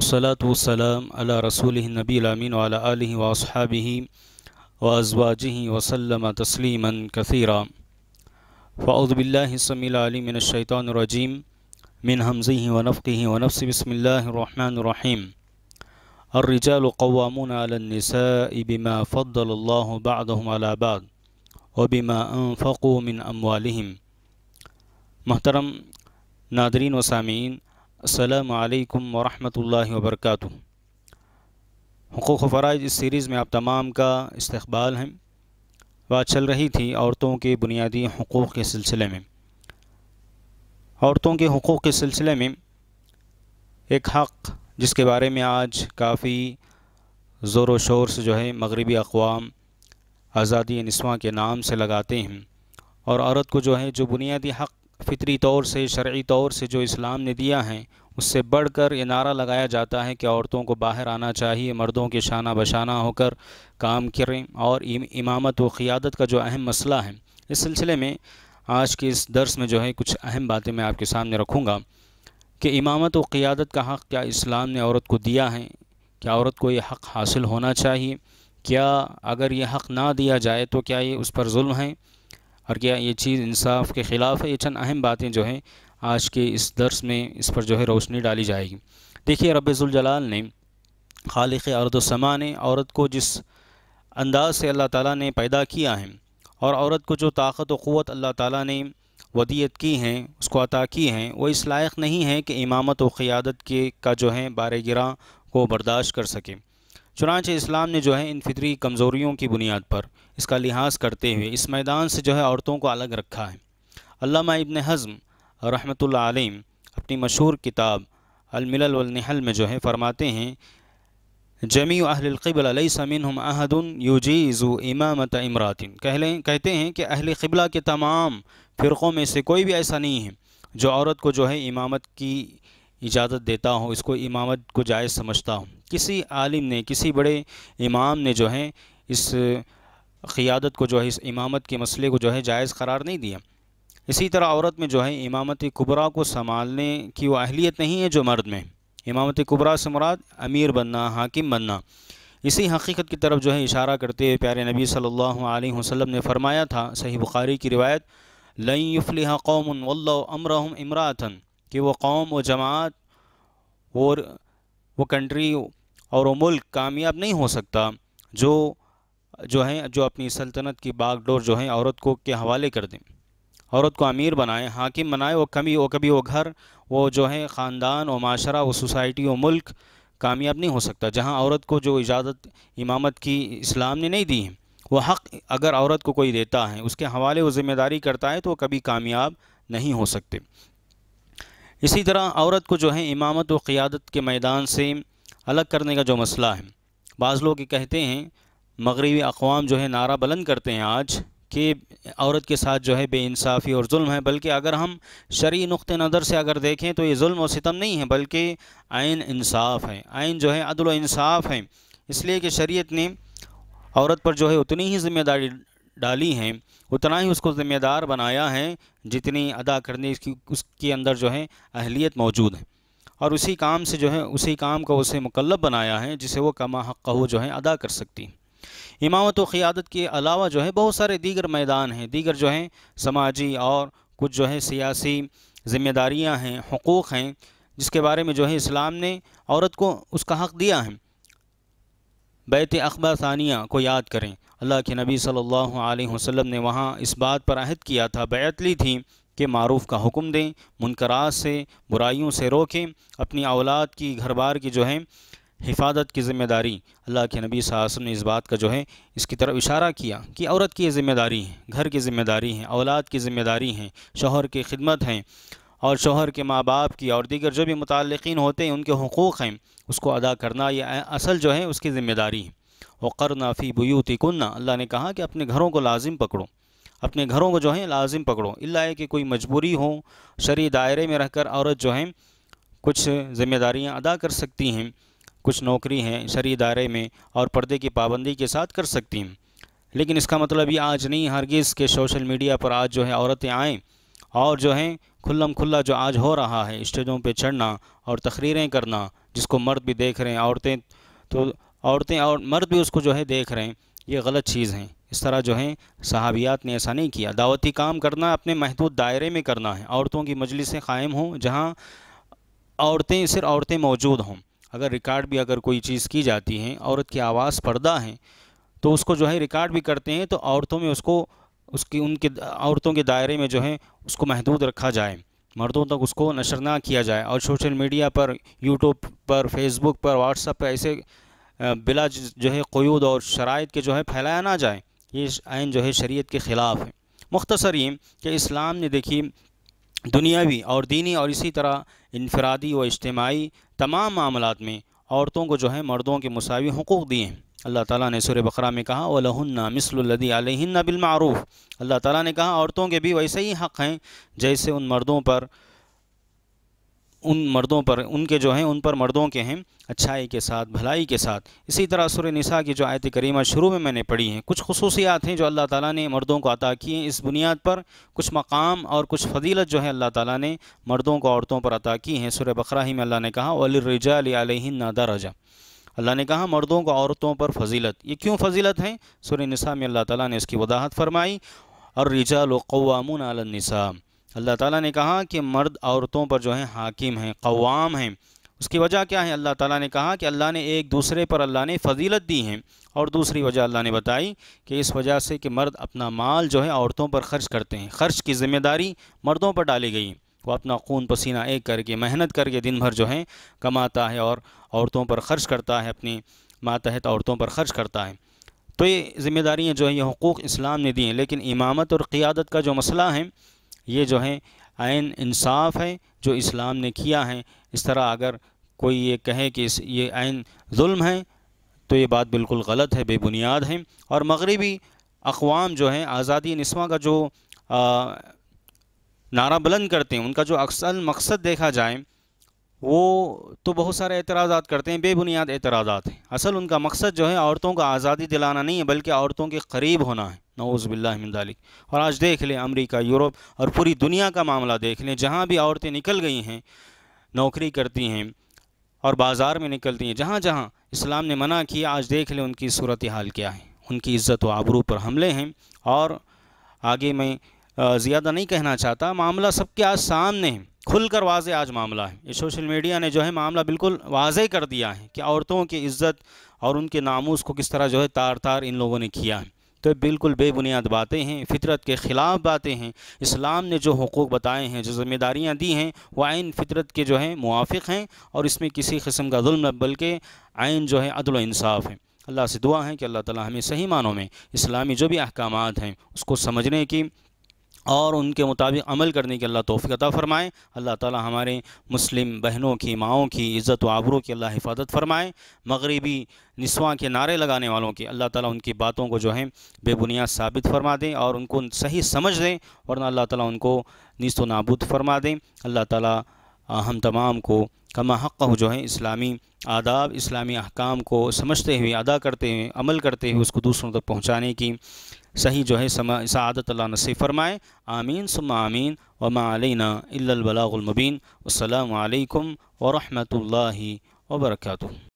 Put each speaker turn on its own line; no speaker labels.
والصلاة والسلام على رسوله النبي الأمين وعلى آله وأصحابه وأزواجه وسلم تسليما كثيرا فأعوذ بالله السميع العليم من الشيطان الرجيم من همزه ونفقه ونفس بسم الله الرحمن الرحيم الرجال قوامون على النساء بما فضل الله بعضهم على بعض وبما أنفقوا من أموالهم محترم ناظرین و असलकम वरहमल वबरक हकूक़ फ़राइज इस सीरीज़ में आप तमाम का इस्तबाल हैं वह चल रही थी औरतों के बुनियादी हकूक़ के सिलसिले में औरतों के हकूक़ के सिलसिले में एक हक़ जिसके बारे में आज काफ़ी ज़ोर शोर से जो है मगरबी अकवाम आज़ादी नस्वा के नाम से लगाते हैं और औरत को जो है जो बुनियादी हक़ फितरी तौर से शर्य तौर से जो इस्लाम ने दिया है उससे बढ़कर ये नारा लगाया जाता है कि औरतों को बाहर आना चाहिए मर्दों के शाना बशाना होकर काम करें और इमामत व क़ियादत का जो अहम मसला है इस सिलसिले में आज के इस दर्स में जो है कुछ अहम बातें मैं आपके सामने रखूँगा कि इमामत व क़ियादत का हक़ क्या इस्लाम ने औरत को दिया है क्या औरत को ये हक़ हासिल होना चाहिए क्या अगर ये हक़ ना दिया जाए तो क्या ये उस पर जुल्म है और क्या ये चीज़ इंसाफ के ख़िलाफ़ है ये चंद अहम बातें जो हैं आज के इस दर्स में इस पर जो है रोशनी डाली जाएगी देखिए रबाल ने खालिक अरदसमा ने औरत को जिस अंदाज से अल्लाह ताला ने पैदा किया है और औरत को जो ताकत वत अल्लाह ताला ने वदियत की हैं उसको अता की हैं वो इस लायक नहीं है कि इमामत व क़ियादत के का जो है बारगिरा को बर्दाश्त कर सकें चुनाच इस्लाम ने जो है इन फितरी कमज़ोरियों की बुनियाद पर इसका लिहाज करते हुए इस मैदान से जो है औरतों को अलग रखा है अल्लामा इबन हज़म रहमत आलम अपनी मशहूर किताब अलमिलहल में जो है फरमाते हैं जमी अहलकबल समिन हम अहदन यूजीज़ु इमामत इमरातिन कह लें कहते हैं कि अहल कबला के तमाम फ़िरक़ों में से कोई भी ऐसा नहीं है जो औरत को जो है इमामत की इजाज़त देता हूँ इसको इमामत को जायज़ समझता हूँ किसी आलिम ने किसी बड़े इमाम ने जो है इस क़ियादत को जो है इस इमामत के मसले को जो है जायज़ करार नहीं दिया इसी तरह औरत में जो है इमामत कुबरा को संभालने की वो अहलियत नहीं है जो मर्द में इमामत कुबरा से मुराद अमीर बनना हाकिम बनना इसी हकीकत की तरफ जो है इशारा करते हुए प्यारे नबी सल्लल्लाहु अलैहि वसल्लम ने फरमाया था सही बुखारी की रिवायत लई युफ़लिहा कौम वल्ल अमरहम इमरातन कि वो कौम व जमात वो वो कंट्री और वो मुल्क कामयाब नहीं हो सकता जो जो है जो अपनी सल्तनत की बागडोर जो है औरत को के हवाले कर दें औरत को अमीर बनाएं हाकिम बनाए वो कभी वो कभी वो घर वो जो है ख़ानदान व माशरा व सोसाइटी व मुल्क कामयाब नहीं हो सकता जहाँ औरत को जो इजाज़त इमामत की इस्लाम ने नहीं दी है वो हक़ अगर औरत को कोई देता है उसके हवाले वो ज़िम्मेदारी करता है तो वो कभी कामयाब नहीं हो सकते इसी तरह औरत को जो है इमामत व क़ियादत के मैदान से अलग करने का जो मसला है बाज़ लोग कहते हैं मगरबी अकवाम जो है नारा बुलंद करते हैं आज कि औरत के साथ जो है बेानसाफ़ी और जुल्म है बल्कि अगर हम शरी नुक़ नज़र से अगर देखें तो ये जुल्म और सितम नहीं है बल्कि आन इंसाफ है आन जो है अदल इंसाफ है इसलिए कि शरीयत ने औरत पर जो है उतनी ही ज़िम्मेदारी डाली हैं उतना ही उसको ज़िम्मेदार बनाया है जितनी अदा करने की उसके अंदर जो है अहलियत मौजूद है और उसी काम से जो है उसी काम को उसे मुकलब बनाया है जिसे वो कमा हक़ जो है अदा कर सकती है इमामत व क़ियादत के अलावा जो है बहुत सारे दीगर मैदान हैं दीगर जो हैं समाजी और कुछ जो है सियासी ज़िम्मेदारियाँ हैं हकूक़ हैं जिसके बारे में जो है इस्लाम ने औरत को उसका हक़ दिया है बैत अखबा सानिया को याद करें अल्लाह के नबी सल्लल्लाहु अलैहि वसल्लम ने वहाँ इस बात पर आहद किया था बैत ली थी कि मारूफ़ का हुक्म दें मुनकरात से बुराइयों से रोकें अपनी औलाद की घर बार की जो है हिफाजत की ज़िम्मेदारी अल्लाह के नबी वसल्लम ने इस बात का जो है इसकी तरफ इशारा किया कि औरत की ज़िम्मेदारी है घर की ज़िम्मेदारी है औलाद की ज़िम्मेदारी है शोहर की खिदमत हैं और शोहर के माँ बाप की और दीगर जो भी मुतलकिन होते हैं उनके हकूक़ हैं उसको अदा करना यह असल जो है उसकी ज़िम्मेदारी है वक़र नाफ़ी बुयूती कन्ना अल्लाह ने कहा कि अपने घरों को लाजिम पकड़ो अपने घरों को जो है लाजिम पकड़ो इल्ला है कि कोई मजबूरी हो शरी दायरे में रहकर औरत जो है कुछ ज़िम्मेदारियाँ अदा कर सकती हैं कुछ नौकरी हैं शरी दायरे में और पर्दे की पाबंदी के साथ कर सकती हैं लेकिन इसका मतलब ये आज नहीं हरगिज़ के सोशल मीडिया पर आज जो है औरतें आएँ और जो हैं खुल्लम खुल्ला जो आज हो रहा है स्टेजों पर चढ़ना और तकरीरें करना जिसको मर्द भी देख रहे हैं औरतें तो औरतें और मर्द भी उसको जो है देख रहे हैं ये गलत चीज़ हैं इस तरह जो है सहाबियात ने ऐसा नहीं किया दावती काम करना अपने महदूद दायरे में करना है औरतों की मजलिसें कायम हों जहाँ औरतें सिर्फ औरतें मौजूद हों अगर रिकॉर्ड भी अगर कोई चीज़ की जाती हैं औरत की आवाज़ पर्दा है तो उसको जो है रिकॉर्ड भी करते हैं तो औरतों में उसको उसकी उनके औरतों के दायरे में जो है उसको महदूद रखा जाए मर्दों तक उसको नशर ना किया जाए और सोशल मीडिया पर यूट्यूब पर फेसबुक पर व्हाट्सअप पर ऐसे बिला जो है क्यूद और शराइ के जो है फैलाया ना जाए ये आयन जो है शरीय के ख़िलाफ़ है मुख्तर ये कि इस्लाम ने देखी दुनियावी और दीनी और इसी तरह इनफरादी व इज्तमी तमाम मामलों में औरतों को जो है मर्दों के मसावी हकूक़ दिए हैं अल्लाह ताली ने सुर बकरा में कहा वलहन्ना मिसलदी आलहिन्ना बिलमूफ़ अल्लाह ताली ने कहा औरतों के भी वैसे ही हक़ हैं जैसे उन मर्दों पर उन मर्दों पर उनके जो हैं उन पर मर्दों के हैं अच्छाई के साथ भलाई के साथ इसी तरह सुर नसा की जो आयत करीमा शुरू में मैंने पढ़ी हैं कुछ खसूसियात हैं जो अल्लाह ताला ने मर्दों को अता किए हैं इस बुनियाद पर कुछ मकाम और कुछ फजीलत जो है अल्लाह ताला ने मर्दों को औरतों पर अता की हैं सुर बकरा ही में अल्लाह ने कहा वलरजा नादा रजा अल्लाह ने कहा मर्दों को औरतों पर फजीलत ये क्यों फजीलत हैं सुर निसा में अल्लाह ताली ने इसकी वजाहत फरमाई और रिजा लवामून अलनिसा अल्लाह ताला ने कहा कि मर्द औरतों पर जो है हाकिम हैं कवाम हैं उसकी वजह क्या है अल्लाह ताला ने कहा कि अल्लाह ने एक दूसरे पर अल्लाह ने फजीलत दी है और दूसरी वजह अल्लाह ने बताई कि इस वजह से कि मर्द अपना माल जो है औरतों पर खर्च करते हैं खर्च की ज़िम्मेदारी मर्दों पर डाली गई वो अपना खून पसीना एक करके मेहनत करके दिन भर जो है कमाता है और औरतों पर ख़र्च करता है अपनी मातहत औरतों पर ख़र्च करता है तो ये ज़िम्मेदारियाँ जो है ये हकूक़ इस्लाम ने दी हैं लेकिन इमामत और क़ियादत का जो मसला है ये जो है आन इंसाफ है जो इस्लाम ने किया है इस तरह अगर कोई ये कहे कि इस ये आन जुल्म है तो ये बात बिल्कुल गलत है बेबुनियाद है और मगरबी अकवाम जो हैं आज़ादी नस्वा का जो आ, नारा बुलंद करते हैं उनका जो अक्सर मकसद देखा जाए वो तो बहुत सारे एतराज़ा करते हैं बेबुनियाद एतराज़ा हैं असल उनका मकसद जो है औरतों को आज़ादी दिलाना नहीं है बल्कि औरतों के करीब होना है नौज़बिल्लिक और आज देख लें अमरीका यूरोप और पूरी दुनिया का मामला देख लें जहाँ भी औरतें निकल गई हैं नौकरी करती हैं और बाज़ार में निकलती हैं जहाँ जहाँ इस्लाम ने मना किया आज देख लें उनकी सूरत हाल क्या है उनकी इज़्ज़त व आबरू पर हमले हैं और आगे मैं ज़्यादा नहीं कहना चाहता मामला सबके आज सामने हैं खुलकर वाज आज मामला है ये सोशल मीडिया ने जो है मामला बिल्कुल वाजे कर दिया है कि औरतों की इज्जत और उनके नामूस को किस तरह जो है तार तार इन लोगों ने किया है तो बिल्कुल बेबुनियाद बातें हैं फितरत के ख़िलाफ़ बातें हैं इस्लाम ने जो हकूक़ बताए हैं जो ज़िम्मेदारियाँ दी हैं वह आइन फितरत के जो है मुआफ़ हैं और इसमें किसी किस्म का जुल्म बल्कि आइन जो है अदल इंसाफ़ है अल्लाह से दुआ है कि अल्लाह ताला हमें सही मानों में इस्लामी जो भी अहकाम हैं उसको समझने की और उनके मुताबिक अमल करने की अल्लाह तोफ़ी अता फ़रमाए अल्लाह ताला हमारे मुस्लिम बहनों की माओं की इज़्ज़त व आबरों की अल्लाह हिफाजत फ़रमाए मगरबी निस्वा के नारे लगाने वालों की अल्लाह ताला उनकी बातों को जो है बेबुनियाद साबित फ़रमा दें और उनको सही समझ दें और अल्लाह ताला उनको नीस्त नाबूद फ़रमा दें अल्लाह ताला हम तमाम को कमा हक़ जो है इस्लामी आदाब इस्लामी अहकाम को समझते हुए अदा करते हुए अमल करते हुए उसको दूसरों तक पहुँचाने की सही जो है सदत अल्लाह नसीब फ़रमाए आमीन सुम आमीन मालीना अल्बलामबीन असलकम वरहमल वर्का